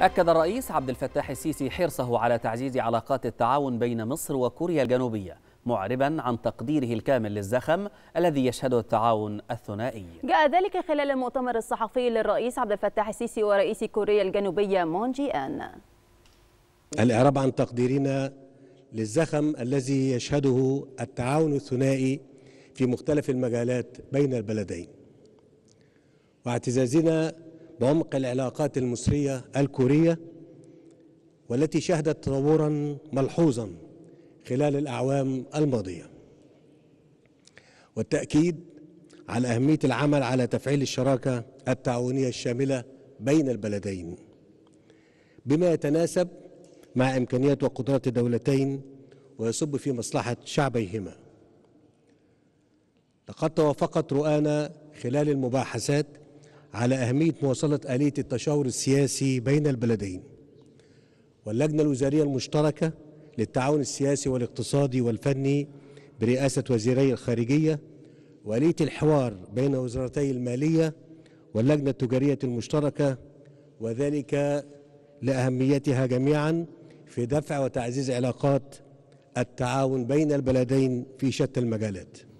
أكد الرئيس عبد الفتاح السيسي حرصه على تعزيز علاقات التعاون بين مصر وكوريا الجنوبية معربا عن تقديره الكامل للزخم الذي يشهده التعاون الثنائي جاء ذلك خلال المؤتمر الصحفي للرئيس عبد الفتاح السيسي ورئيس كوريا الجنوبية مون جي آن الإعراب عن تقديرنا للزخم الذي يشهده التعاون الثنائي في مختلف المجالات بين البلدين واعتزازنا بعمق العلاقات المصرية الكورية والتي شهدت تطورا ملحوظا خلال الأعوام الماضية والتأكيد على أهمية العمل على تفعيل الشراكة التعاونية الشاملة بين البلدين بما يتناسب مع إمكانيات وقدرات الدولتين ويصب في مصلحة شعبيهما لقد توافقت رؤانا خلال المباحثات على أهمية مواصلة آلية التشاور السياسي بين البلدين واللجنة الوزارية المشتركة للتعاون السياسي والاقتصادي والفني برئاسة وزيري الخارجية وآلية الحوار بين وزارتي المالية واللجنة التجارية المشتركة وذلك لأهميتها جميعا في دفع وتعزيز علاقات التعاون بين البلدين في شتى المجالات